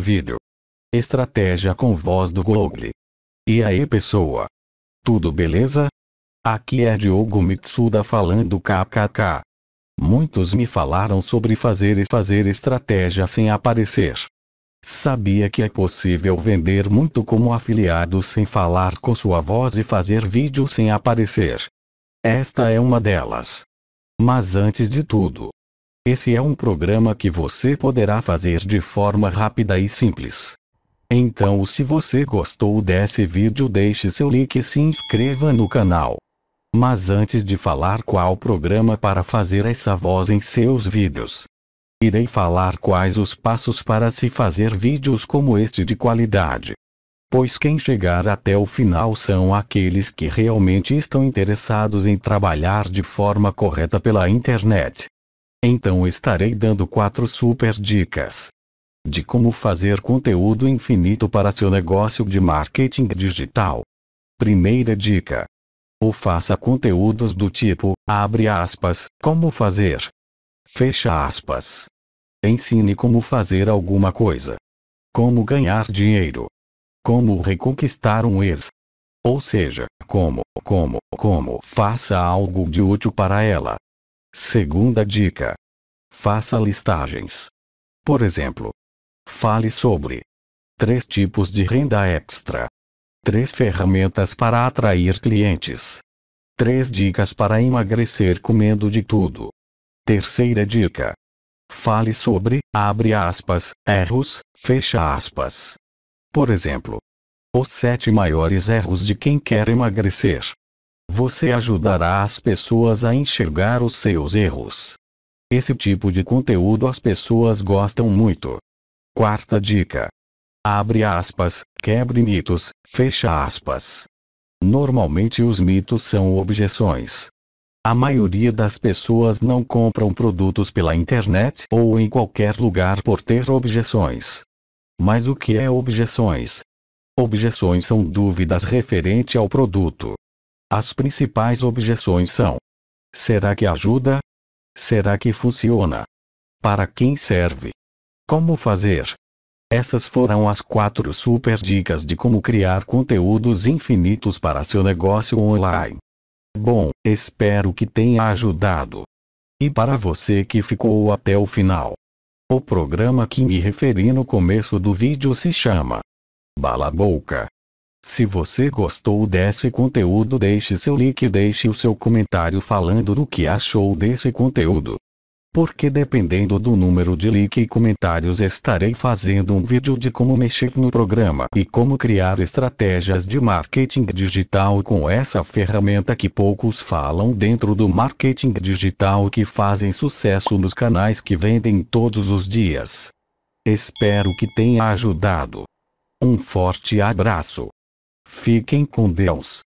vídeo. Estratégia com voz do Google. E aí pessoa? Tudo beleza? Aqui é Diogo Mitsuda falando kkk. Muitos me falaram sobre fazer e fazer estratégia sem aparecer. Sabia que é possível vender muito como afiliado sem falar com sua voz e fazer vídeo sem aparecer. Esta é uma delas. Mas antes de tudo, esse é um programa que você poderá fazer de forma rápida e simples. Então se você gostou desse vídeo deixe seu like e se inscreva no canal. Mas antes de falar qual programa para fazer essa voz em seus vídeos. Irei falar quais os passos para se fazer vídeos como este de qualidade. Pois quem chegar até o final são aqueles que realmente estão interessados em trabalhar de forma correta pela internet então estarei dando quatro super dicas de como fazer conteúdo infinito para seu negócio de marketing digital. Primeira dica: ou faça conteúdos do tipo, abre aspas, como fazer. Fecha aspas. Ensine como fazer alguma coisa. Como ganhar dinheiro. Como reconquistar um ex. Ou seja, como, como, como faça algo de útil para ela, Segunda dica: faça listagens. Por exemplo, fale sobre três tipos de renda extra, três ferramentas para atrair clientes, três dicas para emagrecer comendo de tudo. Terceira dica: fale sobre, abre aspas, erros, fecha aspas. Por exemplo, os sete maiores erros de quem quer emagrecer. Você ajudará as pessoas a enxergar os seus erros. Esse tipo de conteúdo as pessoas gostam muito. Quarta dica. Abre aspas, quebre mitos, fecha aspas. Normalmente os mitos são objeções. A maioria das pessoas não compram produtos pela internet ou em qualquer lugar por ter objeções. Mas o que é objeções? Objeções são dúvidas referente ao produto. As principais objeções são: será que ajuda? Será que funciona? Para quem serve? Como fazer? Essas foram as quatro super dicas de como criar conteúdos infinitos para seu negócio online. Bom, espero que tenha ajudado. E para você que ficou até o final. O programa que me referi no começo do vídeo se chama Bala Boca. Se você gostou desse conteúdo deixe seu like e deixe o seu comentário falando do que achou desse conteúdo. Porque dependendo do número de like e comentários estarei fazendo um vídeo de como mexer no programa e como criar estratégias de marketing digital com essa ferramenta que poucos falam dentro do marketing digital que fazem sucesso nos canais que vendem todos os dias. Espero que tenha ajudado. Um forte abraço. Fiquem com Deus.